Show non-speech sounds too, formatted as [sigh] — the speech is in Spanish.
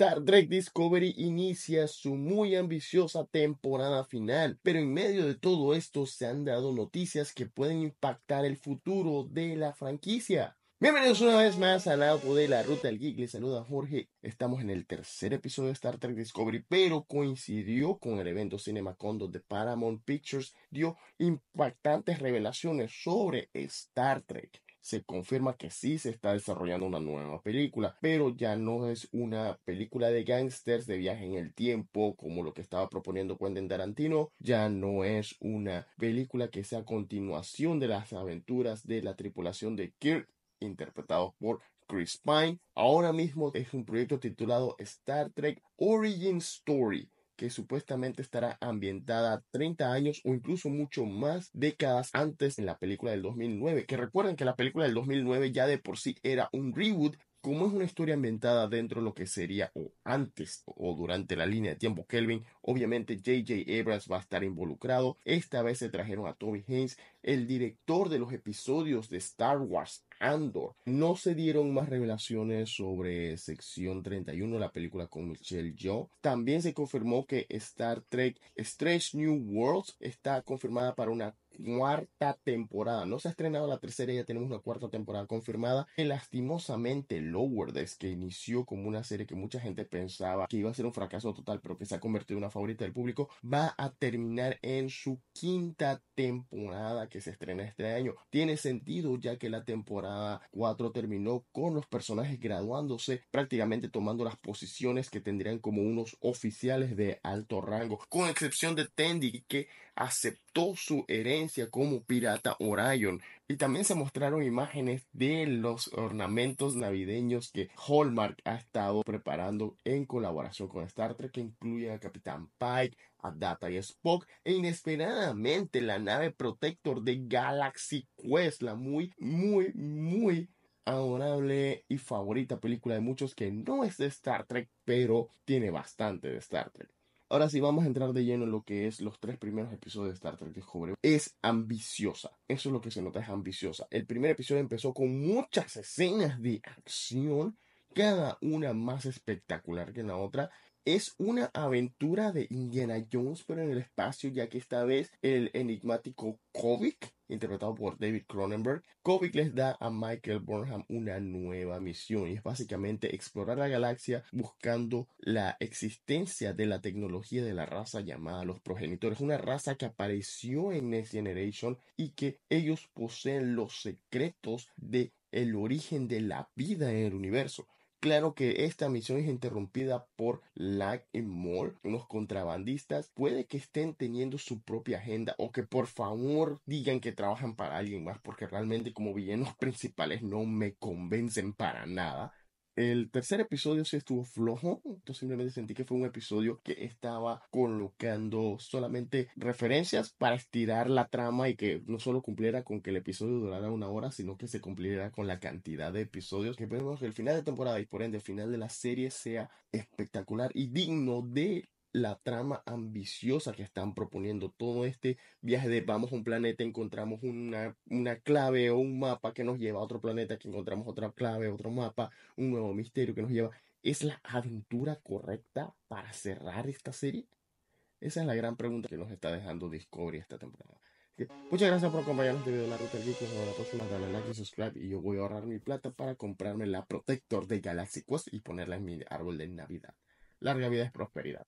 Star Trek Discovery inicia su muy ambiciosa temporada final, pero en medio de todo esto se han dado noticias que pueden impactar el futuro de la franquicia. Bienvenidos una vez más al lado de la Ruta del Geek, les saluda Jorge. Estamos en el tercer episodio de Star Trek Discovery, pero coincidió con el evento CinemaCon de Paramount Pictures dio impactantes revelaciones sobre Star Trek se confirma que sí se está desarrollando una nueva película, pero ya no es una película de gangsters de viaje en el tiempo como lo que estaba proponiendo Quentin Tarantino, ya no es una película que sea continuación de las aventuras de la tripulación de Kirk interpretado por Chris Pine. Ahora mismo es un proyecto titulado Star Trek Origin Story que supuestamente estará ambientada 30 años o incluso mucho más décadas antes en la película del 2009. Que recuerden que la película del 2009 ya de por sí era un reboot como es una historia ambientada dentro de lo que sería o antes o durante la línea de tiempo Kelvin, obviamente JJ Abrams va a estar involucrado. Esta vez se trajeron a Toby Haynes, el director de los episodios de Star Wars Andor. No se dieron más revelaciones sobre sección 31, de la película con Michelle Yeoh. También se confirmó que Star Trek Strange New Worlds está confirmada para una cuarta temporada. No se ha estrenado la tercera, ya tenemos una cuarta temporada confirmada. Y lastimosamente, Lower que inició como una serie que mucha gente pensaba que iba a ser un fracaso total, pero que se ha convertido en una favorita del público, va a terminar en su quinta temporada que se estrena este año. Tiene sentido ya que la temporada 4 terminó con los personajes graduándose, prácticamente tomando las posiciones que tendrían como unos oficiales de alto rango, con excepción de Tendy, que aceptó su herencia como Pirata Orion y también se mostraron imágenes de los ornamentos navideños que Hallmark ha estado preparando en colaboración con Star Trek que incluye a Capitán Pike, a Data y Spock e inesperadamente la nave Protector de Galaxy Quest, la muy, muy, muy adorable y favorita película de muchos que no es de Star Trek, pero tiene bastante de Star Trek. Ahora sí, vamos a entrar de lleno en lo que es los tres primeros episodios de Star Trek Discovery. Es ambiciosa. Eso es lo que se nota, es ambiciosa. El primer episodio empezó con muchas escenas de acción, cada una más espectacular que la otra. Es una aventura de Indiana Jones, pero en el espacio, ya que esta vez el enigmático Kovic, interpretado por David Cronenberg, Kovic les da a Michael Burnham una nueva misión y es básicamente explorar la galaxia buscando la existencia de la tecnología de la raza llamada los progenitores, una raza que apareció en Next Generation y que ellos poseen los secretos de el origen de la vida en el universo. Claro que esta misión es interrumpida por Lag y Moore, unos contrabandistas. Puede que estén teniendo su propia agenda o que por favor digan que trabajan para alguien más, porque realmente como villanos [laughs] principales no me convencen para nada. El tercer episodio sí estuvo flojo, entonces simplemente sentí que fue un episodio que estaba colocando solamente referencias para estirar la trama y que no solo cumpliera con que el episodio durara una hora, sino que se cumpliera con la cantidad de episodios. Que esperemos que el final de temporada y por ende el final de la serie sea espectacular y digno de la trama ambiciosa que están proponiendo. Todo este viaje de vamos a un planeta, encontramos una, clave o un mapa que nos lleva a otro planeta, que encontramos otra clave, otro mapa, un nuevo misterio que nos lleva. ¿Es la aventura correcta para cerrar esta serie? Esa es la gran pregunta que nos está dejando Discovery esta temporada. muchas gracias por acompañarnos de este video la Ruta del Geek. Nos la Dale like y subscribe. Y yo voy a ahorrar mi plata para comprarme la Protector de Galaxy Quest y ponerla en mi árbol de Navidad. Larga vida es prosperidad.